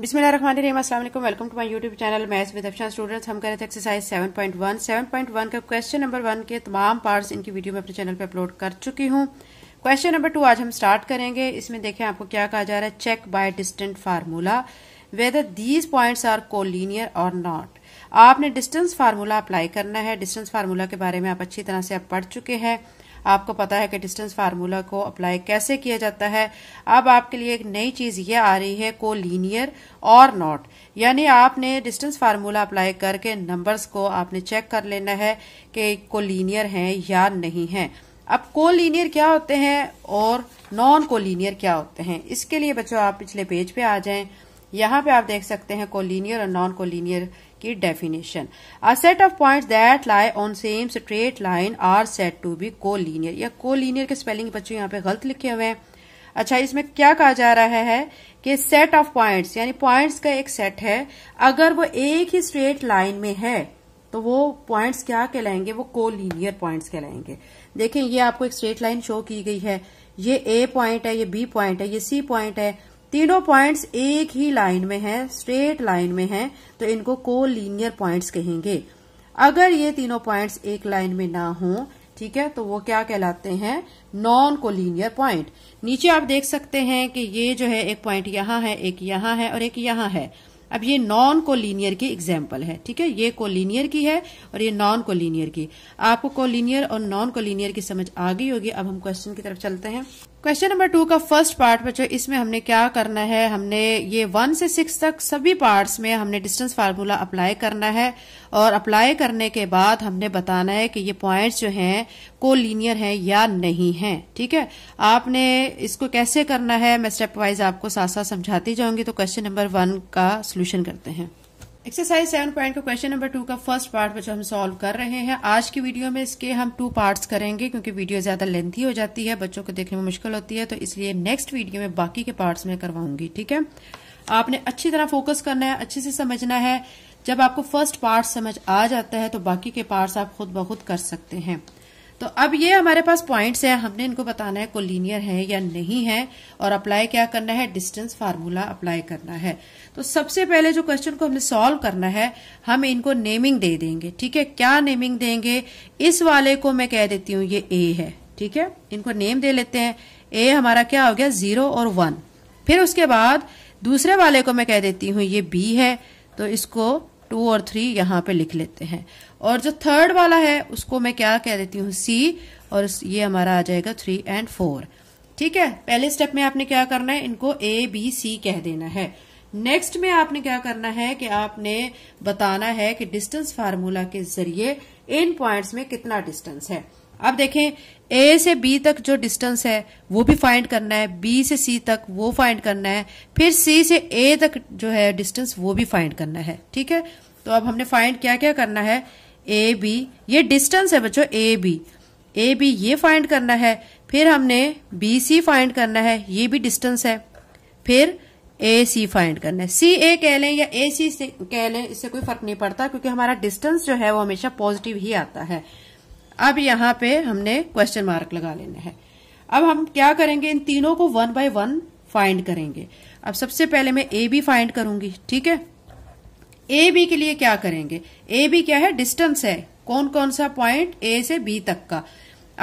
बिसमिल अस्सलाम welcome to my YouTube channel maths with Afshan students हम कर रहे थे एक्सरसाइज 7.1 7.1 का क्वेश्चन नंबर वन के तमाम पार्ट्स इनकी वीडियो में अपने चैनल पे अपलोड कर चुकी हूँ क्वेश्चन नंबर टू आज हम स्टार्ट करेंगे इसमें देखें आपको क्या कहा जा रहा है check by distant formula whether these points are collinear और नॉट आपने डिस्टेंस फार्मूला अप्लाई करना है डिस्टेंस फार्मूला के बारे में आप अच्छी तरह से आप पढ़ चुके हैं आपको पता है कि डिस्टेंस फार्मूला को अप्लाई कैसे किया जाता है अब आपके लिए एक नई चीज ये आ रही है को लीनियर और नॉट यानी आपने डिस्टेंस फार्मूला अप्लाई करके नंबर्स को आपने चेक कर लेना है कि को लीनियर है या नहीं है अब कोलिनियर क्या होते हैं और नॉन कोलिनियर क्या होते हैं इसके लिए बच्चों आप पिछले पेज पे आ जाएं यहाँ पे आप देख सकते हैं कोलिनियर और नॉन कोलिनियर की definition a set of points that lie on same straight line are set to be collinear या को लीनियर के स्पेलिंग बच्चों यहाँ पे गलत लिखे हुए हैं अच्छा इसमें क्या कहा जा रहा है कि सेट ऑफ पॉइंट्स यानी पॉइंट्स का एक सेट है अगर वो एक ही स्ट्रेट लाइन में है तो वो पॉइंट्स क्या कहलाएंगे वो को लीनियर पॉइंट्स कहलाएंगे देखें ये आपको एक स्ट्रेट लाइन शो की गई है ये ए पॉइंट है ये बी पॉइंट है ये सी पॉइंट है तीनों पॉइंट्स एक ही लाइन में हैं स्ट्रेट लाइन में हैं तो इनको लीनियर पॉइंट्स कहेंगे अगर ये तीनों पॉइंट्स एक लाइन में ना हो ठीक है तो वो क्या कहलाते हैं नॉन कोलिनियर पॉइंट नीचे आप देख सकते हैं कि ये जो है एक पॉइंट यहां है एक यहां है और एक यहां है अब ये नॉन कोलिनियर की एग्जाम्पल है ठीक है ये कोलिनियर की है और ये नॉन कोलिनियर की आपको कोलिनियर और नॉन कोलिनियर की समझ आ गई होगी अब हम क्वेश्चन की तरफ चलते हैं क्वेश्चन नंबर टू का फर्स्ट पार्ट बच्चों इसमें हमने क्या करना है हमने ये वन से सिक्स तक सभी पार्ट्स में हमने डिस्टेंस फार्मूला अप्लाई करना है और अप्लाई करने के बाद हमने बताना है कि ये पॉइंट्स जो हैं को लीनियर है या नहीं है ठीक है आपने इसको कैसे करना है मैं स्टेप वाइज आपको साथ साथ समझाती जाऊंगी तो क्वेश्चन नंबर वन का सोल्यूशन करते हैं एक्सरसाइज सेवन पॉइंट का क्वेश्चन नंबर टू का फर्स्ट पार्ट जो हम सॉल्व कर रहे हैं आज की वीडियो में इसके हम टू पार्ट्स करेंगे क्योंकि वीडियो ज्यादा लेंथी हो जाती है बच्चों को देखने में मुश्किल होती है तो इसलिए नेक्स्ट वीडियो में बाकी के पार्ट्स में करवाऊंगी ठीक है आपने अच्छी तरह फोकस करना है अच्छे से समझना है जब आपको फर्स्ट पार्ट समझ आ जाता है तो बाकी के पार्ट आप खुद बखुद कर सकते हैं तो अब ये हमारे पास पॉइंट्स हैं हमने इनको बताना है कोलिनियर है या नहीं है और अप्लाई क्या करना है डिस्टेंस फार्मूला अप्लाई करना है तो सबसे पहले जो क्वेश्चन को हमने सॉल्व करना है हम इनको नेमिंग दे देंगे ठीक है क्या नेमिंग देंगे इस वाले को मैं कह देती हूँ ये ए है ठीक है इनको नेम दे लेते हैं ए हमारा क्या हो गया जीरो और वन फिर उसके बाद दूसरे वाले को मैं कह देती हूँ ये बी है तो इसको टू और थ्री यहाँ पे लिख लेते हैं और जो थर्ड वाला है उसको मैं क्या कह देती हूँ सी और ये हमारा आ जाएगा थ्री एंड फोर ठीक है पहले स्टेप में आपने क्या करना है इनको ए बी सी कह देना है नेक्स्ट में आपने क्या करना है कि आपने बताना है कि डिस्टेंस फार्मूला के जरिए इन पॉइंट्स में कितना डिस्टेंस है अब देखें ए से बी तक जो डिस्टेंस है वो भी फाइंड करना है बी से सी तक वो फाइंड करना है फिर सी से ए तक जो है डिस्टेंस वो भी फाइंड करना है ठीक है तो अब हमने फाइंड क्या क्या करना है ए बी ये डिस्टेंस है बच्चों ए बी ए बी ये फाइंड करना है फिर हमने बी सी फाइंड करना है ये भी डिस्टेंस है फिर ए सी फाइंड करना है सी ए कह लें या ए सी कह लें इससे कोई फर्क नहीं पड़ता क्योंकि हमारा डिस्टेंस जो है वो हमेशा पॉजिटिव ही आता है अब यहां पे हमने क्वेश्चन मार्क लगा लेना है अब हम क्या करेंगे इन तीनों को वन बाय वन फाइंड करेंगे अब सबसे पहले मैं ए बी फाइंड करूंगी ठीक है ए बी के लिए क्या करेंगे ए बी क्या है डिस्टेंस है कौन कौन सा पॉइंट ए से बी तक का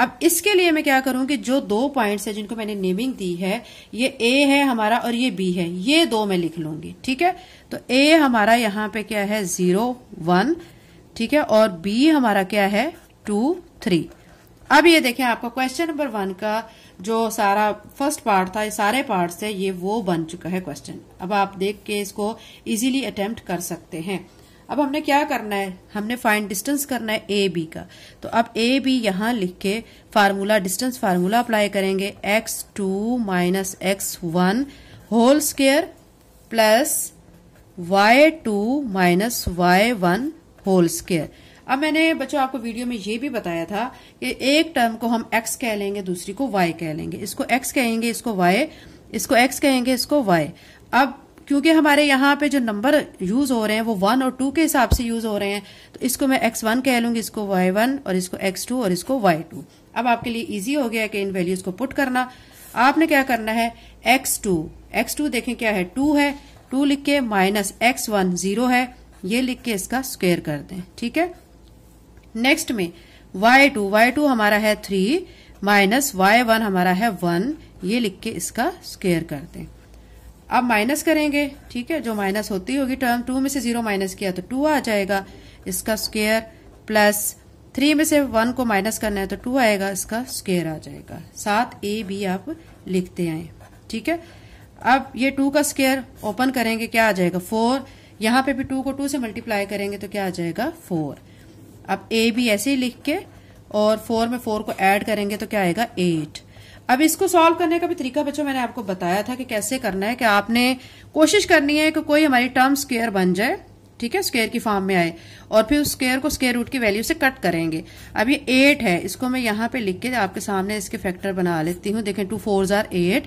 अब इसके लिए मैं क्या करूंगी जो दो पॉइंट्स है जिनको मैंने नेमिंग दी है ये ए है हमारा और ये बी है ये दो मैं लिख लूंगी ठीक है तो ए हमारा यहाँ पे क्या है जीरो वन ठीक है और बी हमारा क्या है टू थ्री अब ये देखें आपका क्वेश्चन नंबर वन का जो सारा फर्स्ट पार्ट था ये सारे पार्ट से ये वो बन चुका है क्वेश्चन अब आप देख के इसको इजीली अटेम्प्ट कर सकते हैं अब हमने क्या करना है हमने फाइंड डिस्टेंस करना है ए बी का तो अब ए बी यहाँ लिख के फार्मूला डिस्टेंस फार्मूला अप्लाई करेंगे x two minus x one whole square plus y two minus y one whole square अब मैंने बच्चों आपको वीडियो में ये भी बताया था कि एक टर्म को हम एक्स कह लेंगे दूसरी को वाई कह लेंगे इसको एक्स कहेंगे इसको वाई इसको एक्स कहेंगे इसको वाई अब क्योंकि हमारे यहाँ पे जो नंबर यूज हो रहे हैं वो वन और टू के हिसाब से यूज हो रहे हैं तो इसको मैं एक्स वन कह लूंगी इसको वाई वन और इसको एक्स टू और इसको वाई टू अब आपके लिए इजी हो गया कि इन वैल्यूज को पुट करना आपने क्या करना है एक्स टू एक्स टू देखें क्या है टू है टू लिख के माइनस एक्स वन जीरो है ये लिख के इसका स्क्वेयर कर दें ठीक है नेक्स्ट में वाई टू वाई टू हमारा है थ्री माइनस वाई वन हमारा है वन ये लिख के इसका स्केयर कर हैं अब माइनस करेंगे ठीक है जो माइनस होती होगी टर्म टू में से जीरो माइनस किया तो टू आ जाएगा इसका स्केयर प्लस थ्री में से वन को माइनस करना है तो टू आएगा इसका स्केयर आ जाएगा साथ ए बी आप लिखते आए ठीक है अब ये टू का स्केयर ओपन करेंगे क्या आ जाएगा फोर यहाँ पे भी टू को टू से मल्टीप्लाई करेंगे तो क्या आ जाएगा फोर अब ए भी ऐसे ही लिख के और फोर में फोर को ऐड करेंगे तो क्या आएगा एट अब इसको सॉल्व करने का भी तरीका बच्चों मैंने आपको बताया था कि कैसे करना है कि आपने कोशिश करनी है कि कोई हमारी टर्म स्केयर बन जाए ठीक है स्केयर की फॉर्म में आए और फिर उस स्केयर को स्केयर रूट की वैल्यू से कट करेंगे अब ये एट है इसको मैं यहाँ पे लिख के आपके सामने इसके फैक्टर बना लेती हूँ देखें टू फोर जार एट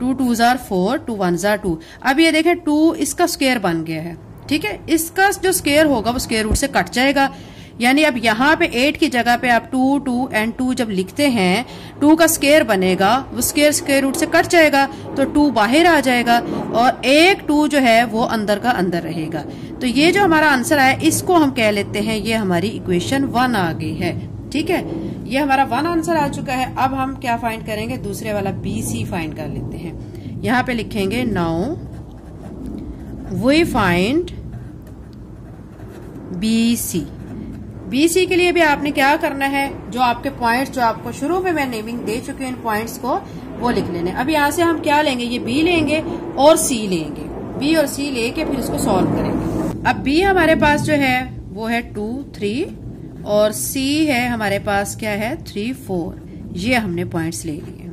टू टू जार फोर टू वन जार टू अब ये देखें टू इसका स्केयर बन गया है ठीक है इसका जो स्केयर होगा वो स्केयर रूट से कट जाएगा यानी अब यहाँ पे एट की जगह पे आप टू टू एंड टू जब लिखते हैं टू का स्केयर बनेगा वो स्केयर स्केयर रूट से कट जाएगा तो टू बाहर आ जाएगा और एक टू जो है वो अंदर का अंदर रहेगा तो ये जो हमारा आंसर आया इसको हम कह लेते हैं ये हमारी इक्वेशन वन आ गई है ठीक है ये हमारा वन आंसर आ चुका है अब हम क्या फाइंड करेंगे दूसरे वाला बी सी फाइंड कर लेते हैं यहाँ पे लिखेंगे now find B C BC के लिए भी आपने क्या करना है जो आपके पॉइंट्स जो आपको शुरू में मैं नेमिंग दे चुकी हूँ इन पॉइंट्स को वो लिख लेने अब यहाँ से हम क्या लेंगे ये बी लेंगे और सी लेंगे बी और सी लेके फिर इसको सॉल्व करेंगे अब बी हमारे पास जो है वो है टू थ्री और सी है हमारे पास क्या है थ्री फोर ये हमने पॉइंट्स ले लिए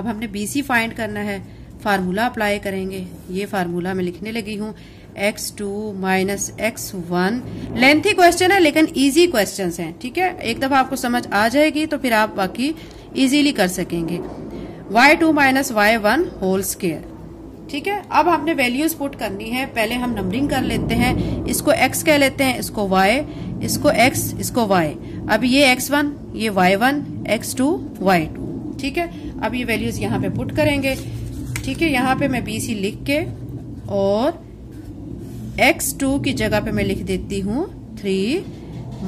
अब हमने बी सी फाइंड करना है फार्मूला अप्लाई करेंगे ये फार्मूला मैं लिखने लगी हूँ x two minus x one lengthy question है लेकिन इजी क्वेश्चन है ठीक है एक दफा आपको समझ आ जाएगी तो फिर आप बाकी इजीली कर सकेंगे y two minus y one whole square ठीक है अब हमने वैल्यूज पुट करनी है पहले हम नंबरिंग कर लेते हैं इसको x कह लेते हैं इसको y इसको x इसको y अब ये x1 ये y1 x2 y2 ठीक है अब ये वैल्यूज यहाँ पे पुट करेंगे ठीक है यहाँ पे मैं बी सी लिख के और एक्स टू की जगह पे मैं लिख देती हूँ थ्री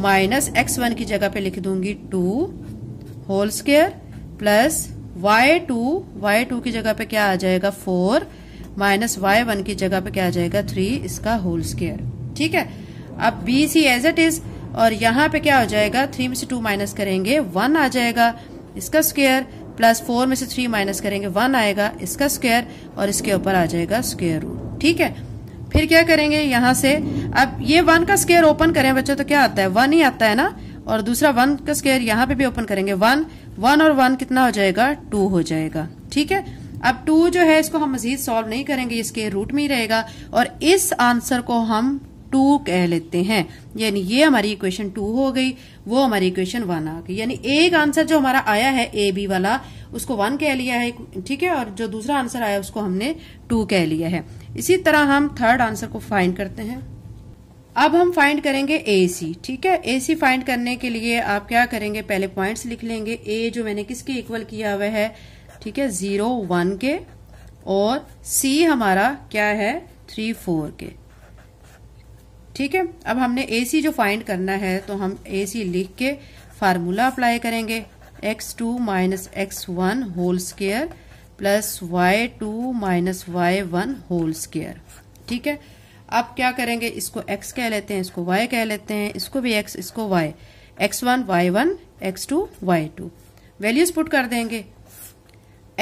माइनस एक्स वन की जगह पे लिख दूंगी two whole square plus y two y two की जगह पे क्या आ जाएगा फोर माइनस वाई वन की जगह पे क्या आ जाएगा थ्री इसका होल स्केयर ठीक है अब B C as it is और यहाँ पे क्या हो जाएगा थ्री में से टू माइनस करेंगे वन आ जाएगा इसका स्क्वेयर प्लस फोर में से थ्री माइनस करेंगे वन आएगा इसका स्क्वायर और इसके ऊपर आ जाएगा स्क्वेयर रूट ठीक है फिर क्या करेंगे यहाँ से अब ये वन का स्केयर ओपन करें बच्चों तो क्या आता है वन ही आता है ना और दूसरा वन का स्केयर यहाँ पे भी ओपन करेंगे वन वन और वन कितना हो जाएगा टू हो जाएगा ठीक है अब टू जो है इसको हम मजीद सॉल्व नहीं करेंगे इसके रूट में ही रहेगा और इस आंसर को हम टू कह लेते हैं यानी ये हमारी इक्वेशन टू हो गई वो हमारी इक्वेशन वन आ गई यानी एक आंसर जो हमारा आया है ए बी वाला उसको वन कह लिया है ठीक है और जो दूसरा आंसर आया उसको हमने टू कह लिया है इसी तरह हम थर्ड आंसर को फाइंड करते हैं अब हम फाइंड करेंगे ए सी ठीक है ए सी फाइंड करने के लिए आप क्या करेंगे पहले पॉइंट्स लिख लेंगे ए जो मैंने किसके इक्वल किया हुआ है ठीक है जीरो वन के और सी हमारा क्या है थ्री फोर के ठीक है अब हमने ए सी जो फाइंड करना है तो हम ए सी लिख के फार्मूला अप्लाई करेंगे x two minus x one whole square plus y two minus y one whole square ठीक है अब क्या करेंगे इसको x कह लेते हैं इसको y कह लेते हैं इसको भी x इसको y x1 one y one x two y two values put कर देंगे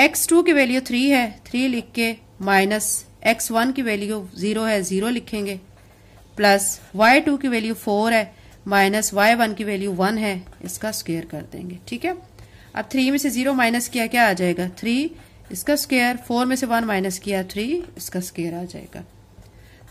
x2 की वैल्यू 3 है 3 लिख के माइनस x1 की वैल्यू 0 है 0 लिखेंगे प्लस y2 की वैल्यू 4 है माइनस y1 की वैल्यू 1 है इसका स्केयर कर देंगे ठीक है अब थ्री में से जीरो माइनस किया क्या आ जाएगा थ्री इसका स्केयर फोर में से वन माइनस किया थ्री इसका स्केयर आ जाएगा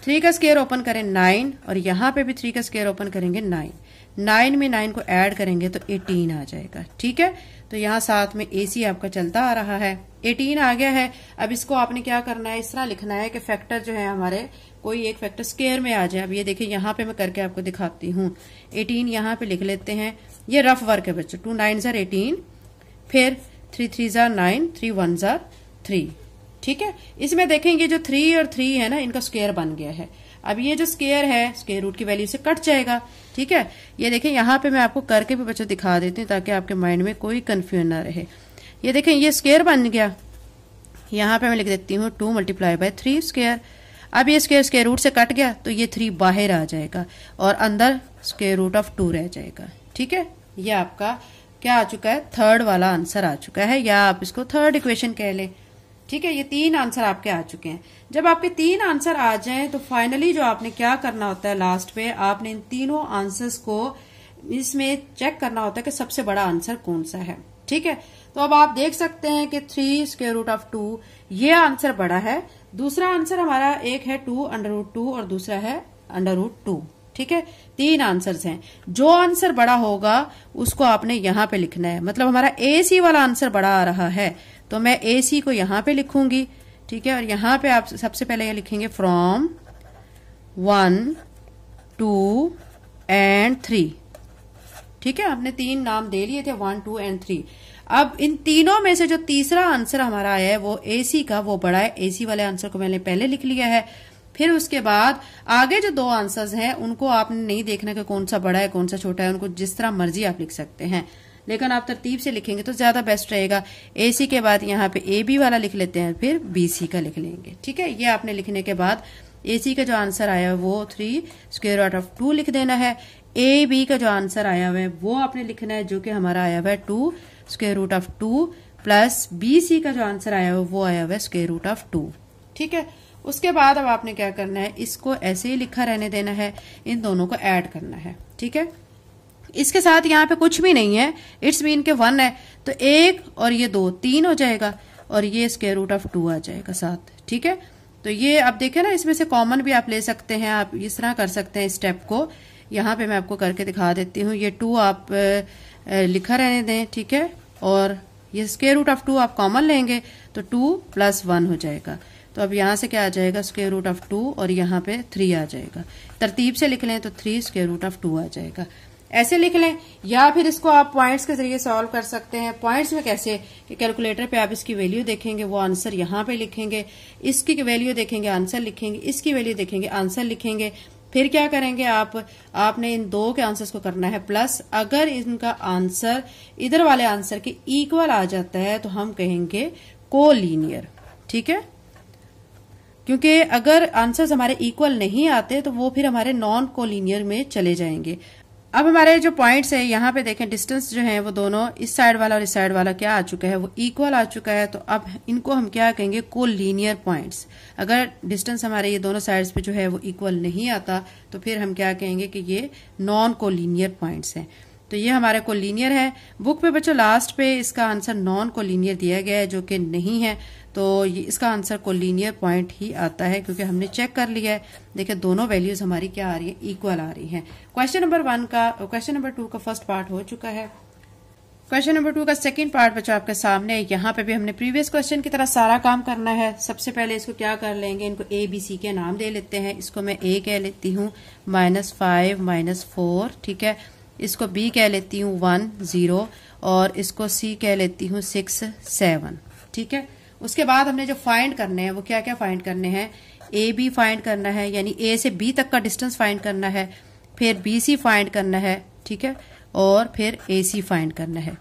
थ्री का स्केयर ओपन करें नाइन और यहां पे भी थ्री का स्केयर ओपन करेंगे नाइन नाइन में नाइन को ऐड करेंगे तो एटीन आ जाएगा ठीक है तो यहां साथ में एसी आपका चलता आ रहा है एटीन आ गया है अब इसको आपने क्या करना है इस तरह लिखना है कि फैक्टर जो है हमारे कोई एक फैक्टर स्केयर में आ जाए अब ये देखिए यहां पे मैं करके आपको दिखाती हूँ एटीन यहां पे लिख लेते हैं ये रफ वर्क है बच्चों टू नाइन जर एटीन फिर थ्री थ्री ज़ार नाइन थ्री वन ज़ार थ्री ठीक है इसमें देखेंगे जो थ्री और थ्री है ना इनका स्केयर बन गया है अब ये जो स्केयर है स्केयर रूट की वैल्यू से कट जाएगा ठीक है ये देखें यहाँ पे मैं आपको करके भी बच्चों दिखा देती हूँ ताकि आपके माइंड में कोई कन्फ्यूजन ना रहे ये देखें ये स्केयर बन गया यहाँ पे मैं लिख देती हूँ two multiply by three square अब ये स्केयर स्केयर रूट से कट गया तो ये थ्री बाहर आ जाएगा और अंदर स्केयर रूट ऑफ टू रह जाएगा ठीक है ये आपका क्या आ चुका है थर्ड वाला आंसर आ चुका है या आप इसको थर्ड इक्वेशन कह लें ठीक है ये तीन आंसर आपके आ चुके हैं जब आपके तीन आंसर आ जाएं तो फाइनली जो आपने क्या करना होता है लास्ट में आपने इन तीनों आंसर्स को इसमें चेक करना होता है कि सबसे बड़ा आंसर कौन सा है ठीक है तो अब आप देख सकते हैं कि three square root of two ये आंसर बड़ा है दूसरा आंसर हमारा एक है टू अंडर रूट टू और दूसरा है अंडर रूट टू ठीक है तीन आंसर्स हैं जो आंसर बड़ा होगा उसको आपने यहां पे लिखना है मतलब हमारा ए सी वाला आंसर बड़ा आ रहा है तो मैं ए सी को यहां पे लिखूंगी ठीक है और यहां पे आप सबसे पहले ये लिखेंगे from one two and three ठीक है हमने तीन नाम दे लिए थे वन टू एंड थ्री अब इन तीनों में से जो तीसरा आंसर हमारा आया है वो एसी का वो बड़ा है एसी वाले आंसर को मैंने पहले लिख लिया है फिर उसके बाद आगे जो दो आंसर्स हैं उनको आपने नहीं देखना कि कौन सा बड़ा है कौन सा छोटा है उनको जिस तरह मर्जी आप लिख सकते हैं लेकिन आप तरतीब से लिखेंगे तो ज्यादा बेस्ट रहेगा ए सी के बाद यहाँ पे ए बी वाला लिख लेते हैं फिर बी सी का लिख लेंगे ठीक है ये आपने लिखने के बाद ए सी का जो आंसर आया है वो three square root of two लिख देना है ए बी का जो आंसर आया हुआ है वो आपने लिखना है जो कि हमारा आया हुआ है two square root of two plus B C का जो आंसर आया हुआ है वो आया हुआ है स्क्वेयर रूट ऑफ टू ठीक है उसके बाद अब आपने क्या करना है इसको ऐसे ही लिखा रहने देना है इन दोनों को ऐड करना है ठीक है इसके साथ यहाँ पे कुछ भी नहीं है इट्स मीन के वन है तो एक और ये दो तीन हो जाएगा और ये स्केयर रूट ऑफ टू आ जाएगा साथ ठीक है तो ये आप देखें ना इसमें से कॉमन भी आप ले सकते हैं आप इस तरह कर सकते हैं स्टेप को यहाँ पे मैं आपको करके दिखा देती हूँ ये टू आप लिखा रहने दें ठीक है और ये स्केयर रूट ऑफ टू आप कॉमन लेंगे तो टू प्लस वन हो जाएगा तो अब यहाँ से क्या आ जाएगा स्केयर रूट ऑफ टू और यहाँ पे थ्री आ जाएगा तरतीब से लिख लें तो three square root of two आ जाएगा ऐसे लिख लें या फिर इसको आप पॉइंट्स के जरिए सॉल्व कर सकते हैं पॉइंट्स में कैसे कि कैलकुलेटर पे आप इसकी वैल्यू देखेंगे वो आंसर यहाँ पे लिखेंगे इसकी वैल्यू देखेंगे आंसर लिखेंगे इसकी वैल्यू देखेंगे आंसर लिखेंगे फिर क्या करेंगे आप आपने इन दो के आंसर्स को करना है प्लस अगर इनका आंसर इधर वाले आंसर के इक्वल आ जाता है तो हम कहेंगे को ठीक है क्योंकि अगर आंसर्स हमारे इक्वल नहीं आते तो वो फिर हमारे नॉन कोलिनियर में चले जाएंगे अब हमारे जो पॉइंट्स है यहाँ पे देखें डिस्टेंस जो है वो दोनों इस साइड वाला और इस साइड वाला क्या आ चुका है वो इक्वल आ चुका है तो अब इनको हम क्या कहेंगे कोलिनियर पॉइंट्स अगर डिस्टेंस हमारे ये दोनों साइड्स पे जो है वो इक्वल नहीं आता तो फिर हम क्या कहेंगे कि ये नॉन कोलिनियर पॉइंट्स हैं तो ये हमारे कोलिनियर है बुक पे बच्चों लास्ट पे इसका आंसर नॉन कोलिनियर दिया गया है जो कि नहीं है तो ये इसका आंसर कोलिनियर पॉइंट ही आता है क्योंकि हमने चेक कर लिया है देखिए दोनों वैल्यूज हमारी क्या आ रही है इक्वल आ रही है क्वेश्चन नंबर वन का क्वेश्चन नंबर टू का फर्स्ट पार्ट हो चुका है क्वेश्चन नंबर टू का सेकंड पार्ट बच्चों आपके सामने यहाँ पे भी हमने प्रीवियस क्वेश्चन की तरह सारा काम करना है सबसे पहले इसको क्या कर लेंगे इनको ए बी सी के नाम दे लेते हैं इसको मैं ए कह लेती हूँ माइनस फाइव माइनस फोर ठीक है इसको बी कह लेती हूँ वन जीरो और इसको सी कह लेती हूँ सिक्स सेवन ठीक है उसके बाद हमने जो फाइंड करने हैं वो क्या क्या फाइंड करने हैं ए बी फाइंड करना है यानी ए से बी तक का डिस्टेंस फाइंड करना है फिर बी सी फाइंड करना है ठीक है और फिर ए सी फाइंड करना है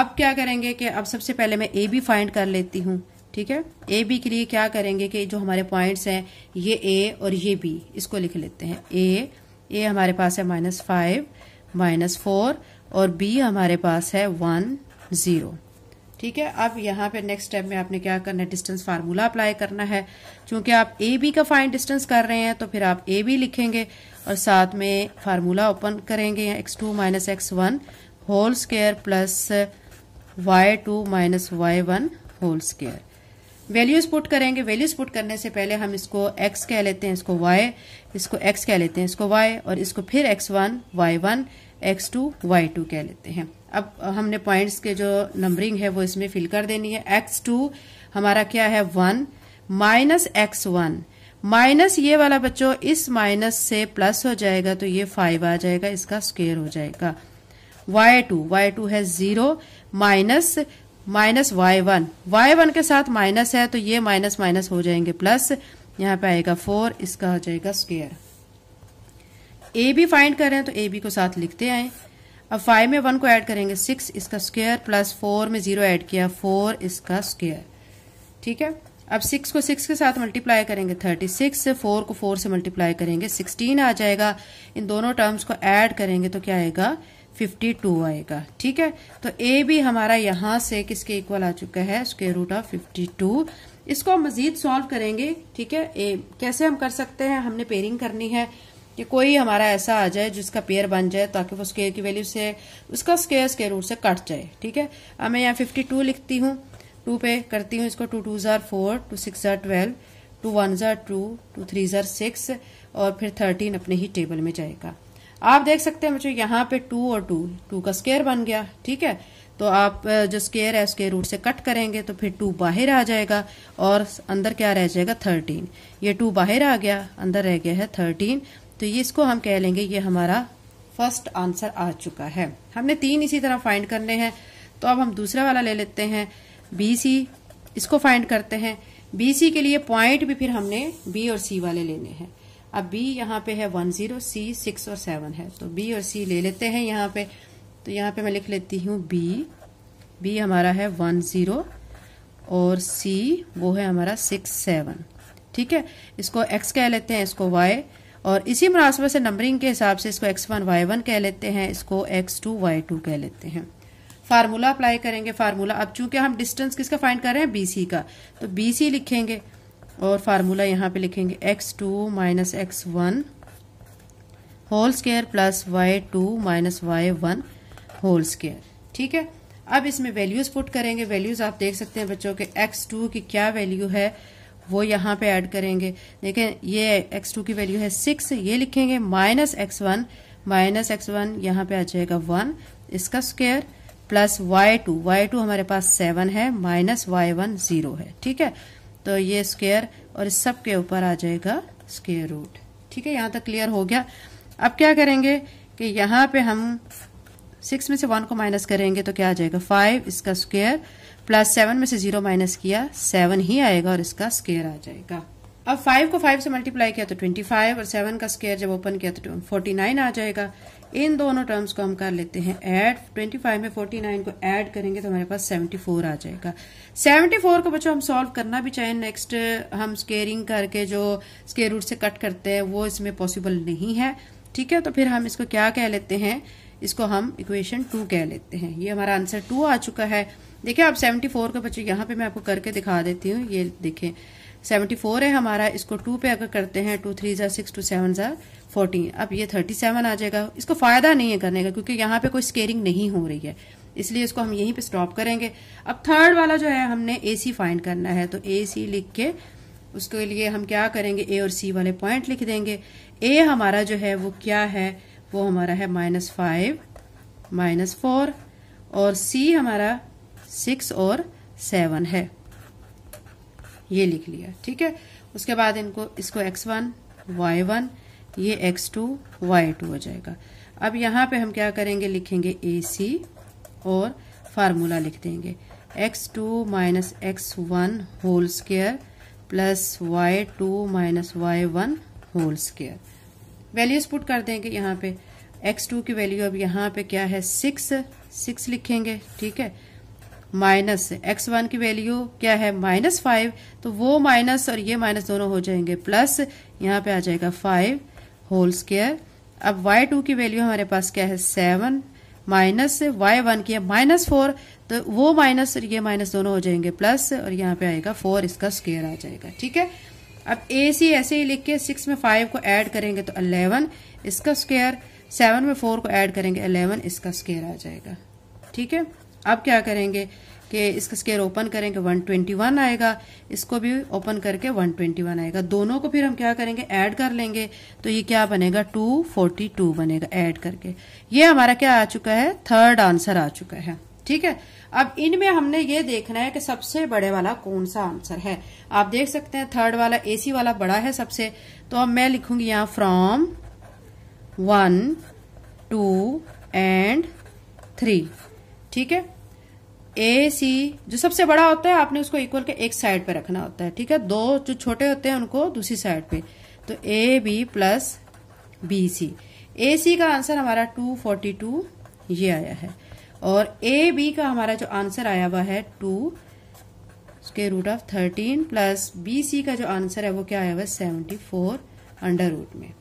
अब क्या करेंगे कि अब सबसे पहले मैं ए बी फाइंड कर लेती हूँ ठीक है ए बी के लिए क्या करेंगे कि जो हमारे पॉइंट्स हैं ये ए और ये बी इसको लिख लेते हैं ए ए हमारे पास है माइनस फाइव माइनस फोर और बी हमारे पास है वन ज़ीरो ठीक है अब यहाँ पे नेक्स्ट स्टेप में आपने क्या करना है डिस्टेंस फार्मूला अप्लाई करना है क्योंकि आप ए बी का फाइन डिस्टेंस कर रहे हैं तो फिर आप ए बी लिखेंगे और साथ में फार्मूला ओपन करेंगे x two minus x one whole square plus y two minus y one whole square values put करेंगे वैल्यूज पुट करने से पहले हम इसको एक्स कह लेते हैं इसको वाई इसको एक्स कह लेते हैं इसको वाई और इसको फिर x one one y x two y two कह लेते हैं अब हमने पॉइंट्स के जो नंबरिंग है वो इसमें फिल कर देनी है एक्स टू हमारा क्या है one minus x one minus ये वाला बच्चों इस माइनस से प्लस हो जाएगा तो ये फाइव आ जाएगा इसका स्क्वेयर हो जाएगा वाई टू वाई टू है zero minus minus y one y one के साथ माइनस है तो ये माइनस माइनस हो जाएंगे प्लस यहाँ पे आएगा फोर इसका हो जाएगा स्क्वेयर ए बी फाइंड कर रहे हैं तो ए बी को साथ लिखते आए अब फाइव में वन को ऐड करेंगे सिक्स इसका स्क्वायर प्लस फोर में जीरो ऐड किया फोर इसका स्क्वायर ठीक है अब सिक्स को सिक्स के साथ मल्टीप्लाई करेंगे थर्टी सिक्स फोर को फोर से मल्टीप्लाई करेंगे सिक्सटीन आ जाएगा इन दोनों टर्म्स को ऐड करेंगे तो क्या आएगा फिफ्टी टू आएगा ठीक है तो ए भी हमारा यहां से किसके इक्वल आ चुका है square root of fifty two इसको हम मजीद सॉल्व करेंगे ठीक है ए कैसे हम कर सकते हैं हमने पेयरिंग करनी है कि कोई हमारा ऐसा आ जाए जिसका पेयर बन जाए ताकि वो स्केयर की वैल्यू से उसका स्केयर स्केयर रूट से कट जाए ठीक है अब मैं यहाँ फिफ्टी टू लिखती हूँ टू पे करती हूँ इसको टू टू ज़ार फोर टू सिक्स ज़ार ट्वेल्व टू वन ज़ार टू टू थ्री ज़ार सिक्स और फिर थर्टीन अपने ही टेबल में जाएगा आप देख सकते हैं मुझे यहाँ पे टू और टू टू का स्केयर बन गया ठीक है तो आप जो स्केयर है स्केयर रूट से कट करेंगे तो फिर टू बाहर आ जाएगा और अंदर क्या रह जाएगा थर्टीन ये टू बाहर आ गया अंदर रह गया है थर्टीन तो ये इसको हम कह लेंगे ये हमारा फर्स्ट आंसर आ चुका है हमने तीन इसी तरह फाइंड करने हैं तो अब हम दूसरा वाला ले लेते हैं बी सी इसको फाइंड करते हैं बी सी के लिए पॉइंट भी फिर हमने बी और सी वाले लेने हैं अब बी यहाँ पे है वन जीरो सी सिक्स और सेवन है तो बी और सी ले लेते हैं यहाँ पे तो यहाँ पे मैं लिख लेती हूँ बी बी हमारा है वन जीरो और सी वो है हमारा सिक्स सेवन ठीक है इसको एक्स कह लेते हैं इसको वाई और इसी मुनासबत से नंबरिंग के हिसाब से इसको एक्स वन वाई वन कह लेते हैं इसको एक्स टू वाई टू कह लेते हैं फार्मूला अप्लाई करेंगे फार्मूला अब चूंकि हम डिस्टेंस किसका फाइंड कर रहे हैं बी सी का तो बी सी लिखेंगे और फार्मूला यहाँ पे लिखेंगे x two minus x one whole square plus y two minus y one whole square ठीक है अब इसमें वैल्यूज पुट करेंगे वैल्यूज आप देख सकते हैं बच्चों के एक्स टू की क्या वैल्यू है वो यहाँ पे ऐड करेंगे देखें ये एक्स टू की वैल्यू है सिक्स ये लिखेंगे minus x one minus x one यहाँ पे आ जाएगा वन इसका square plus y two y two हमारे पास सेवन है माइनस वाई वन जीरो है ठीक है तो ये स्क्वायर और इस सब के ऊपर आ जाएगा स्क्वायर रूट ठीक है यहाँ तक क्लियर हो गया अब क्या करेंगे कि यहाँ पे हम सिक्स में से वन को माइनस करेंगे तो क्या आ जाएगा फाइव इसका स्क्वायर प्लस सेवन में से जीरो माइनस किया सेवन ही आएगा और इसका स्केयर आ जाएगा अब फाइव को फाइव से मल्टीप्लाई किया तो ट्वेंटी फाइव और सेवन का स्केयर जब ओपन किया तो फोर्टी नाइन आ जाएगा इन दोनों टर्म्स को हम कर लेते हैं एड ट्वेंटी फाइव में फोर्टी नाइन को एड करेंगे तो हमारे पास सेवेंटी फोर आ जाएगा सेवेंटी फोर को बच्चों हम सॉल्व करना भी चाहें नेक्स्ट हम स्केयरिंग करके जो स्केयर रूट से कट करते हैं वो इसमें पॉसिबल नहीं है ठीक है तो फिर हम इसको क्या कह लेते हैं इसको हम इक्वेशन टू कह लेते हैं ये हमारा आंसर टू आ चुका है देखिए आप 74 का बच्चे यहाँ पे मैं आपको करके दिखा देती हूँ ये देखें 74 है हमारा इसको टू पे अगर करते हैं टू थ्री ज़ार सिक्स टू सेवन ज़ार फोर्टीन अब ये थर्टी सेवन आ जाएगा इसको फायदा नहीं है करने का क्योंकि यहाँ पे कोई स्केरिंग नहीं हो रही है इसलिए इसको हम यहीं पे स्टॉप करेंगे अब थर्ड वाला जो है हमने ए सी फाइंड करना है तो ए सी लिख के उसके लिए हम क्या करेंगे ए और सी वाले पॉइंट लिख देंगे ए हमारा जो है वो क्या है वो हमारा है माइनस फाइव माइनस फोर और सी हमारा सिक्स और सेवन है ये लिख लिया ठीक है उसके बाद इनको इसको एक्स वन वाई वन ये एक्स टू वाई टू हो जाएगा अब यहां पे हम क्या करेंगे लिखेंगे ए सी और फार्मूला लिख देंगे x two minus x one whole square plus y two minus y one whole square values put कर देंगे यहां पे एक्स टू की वैल्यू अब यहां पे क्या है सिक्स सिक्स लिखेंगे ठीक है माइनस एक्स वन की वैल्यू क्या है माइनस फाइव तो वो माइनस और ये माइनस दोनों हो जाएंगे प्लस यहाँ पे आ जाएगा फाइव होल स्केयर अब वाई टू की वैल्यू हमारे पास क्या है सेवन माइनस वाई वन की है माइनस फोर तो वो माइनस और ये माइनस दोनों हो जाएंगे प्लस और यहाँ पे आएगा फोर इसका स्केयर आ जाएगा ठीक है अब ए सी ऐसे ही लिख के सिक्स में फाइव को एड करेंगे तो अलेवन इसका स्केयर सेवन में फोर को एड करेंगे अलेवन इसका स्केयर आ जाएगा ठीक है अब क्या करेंगे कि इसका स्केयर ओपन करेंगे 121 आएगा इसको भी ओपन करके 121 आएगा दोनों को फिर हम क्या करेंगे ऐड कर लेंगे तो ये क्या बनेगा 242 बनेगा ऐड करके ये हमारा क्या आ चुका है थर्ड आंसर आ चुका है ठीक है अब इनमें हमने ये देखना है कि सबसे बड़े वाला कौन सा आंसर है आप देख सकते हैं थर्ड वाला एसी वाला बड़ा है सबसे तो अब मैं लिखूंगी यहाँ from one two and three ठीक है ए सी जो सबसे बड़ा होता है आपने उसको इक्वल के एक साइड पे रखना होता है ठीक है दो जो छोटे होते हैं उनको दूसरी साइड पे तो A B plus B C A C का आंसर हमारा टू फोर्टी टू ये आया है और ए बी का हमारा जो आंसर आया हुआ है टू उसके root of thirteen plus B C का जो आंसर है वो क्या आया हुआ है सेवेंटी फोर अंडर रूट में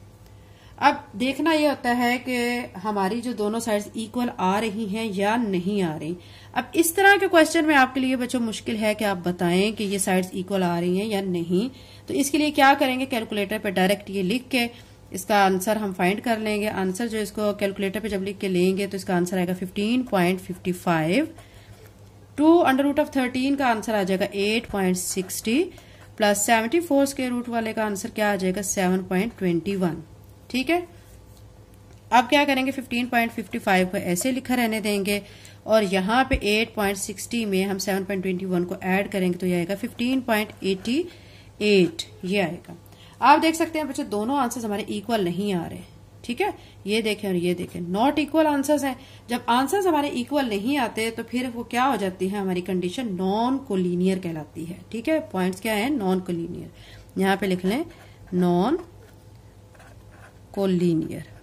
अब देखना यह होता है कि हमारी जो दोनों साइड्स इक्वल आ रही हैं या नहीं आ रही अब इस तरह के क्वेश्चन में आपके लिए बच्चों मुश्किल है कि आप बताएं कि ये साइड्स इक्वल आ रही हैं या नहीं तो इसके लिए क्या करेंगे कैलकुलेटर पर डायरेक्ट ये लिख के इसका आंसर हम फाइंड कर लेंगे आंसर जो इसको कैलकुलेटर पे जब लिख के लेंगे तो इसका आंसर आएगा fifteen point fifty five two under root of thirteen का आंसर आ जाएगा eight point sixty plus seventy four के रूट वाले का आंसर क्या आ जाएगा सेवन पॉइंट ट्वेंटी वन ठीक है अब क्या करेंगे फिफ्टीन पॉइंट फिफ्टी फाइव को ऐसे लिखा रहने देंगे और यहाँ पे 8.60 में हम 7.21 को ऐड करेंगे तो ये आएगा 15.88 ये आएगा आप देख सकते हैं बच्चे दोनों आंसर्स हमारे इक्वल नहीं आ रहे ठीक है ये देखें और ये देखें नॉट इक्वल आंसर्स हैं जब आंसर्स हमारे इक्वल नहीं आते तो फिर वो क्या हो जाती है हमारी कंडीशन नॉन कोलिनियर कहलाती है ठीक है पॉइंट क्या है नॉन कोलिनियर यहाँ पे लिख लें नॉन कोलिनियर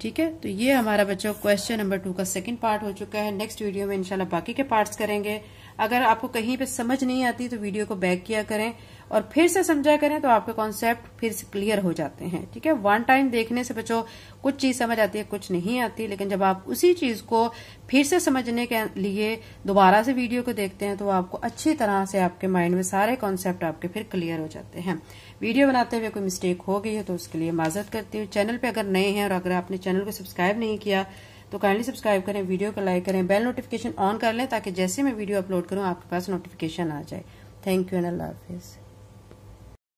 ठीक है तो ये हमारा बच्चों क्वेश्चन नंबर टू का सेकंड पार्ट हो चुका है नेक्स्ट वीडियो में इंशाल्लाह बाकी के पार्ट्स करेंगे अगर आपको कहीं पे समझ नहीं आती तो वीडियो को बैक किया करें और फिर से समझा करें तो आपके कॉन्सेप्ट फिर से क्लियर हो जाते हैं ठीक है वन टाइम देखने से बच्चों कुछ चीज समझ आती है कुछ नहीं आती लेकिन जब आप उसी चीज को फिर से समझने के लिए दोबारा से वीडियो को देखते हैं तो आपको अच्छी तरह से आपके माइंड में सारे कॉन्सेप्ट आपके फिर क्लियर हो जाते हैं वीडियो बनाते हुए कोई मिस्टेक हो गई है तो उसके लिए माजत करती हूँ चैनल पर अगर नए हैं और अगर आपने चैनल को सब्सक्राइब नहीं किया तो काइंडली सब्सक्राइब करें वीडियो को लाइक करें बेल नोटिफिकेशन ऑन कर लें ताकि जैसे मैं वीडियो अपलोड करूँ आपके पास नोटिफिकेशन आ जाए थैंक यू एंड अल्लाह हाफिज़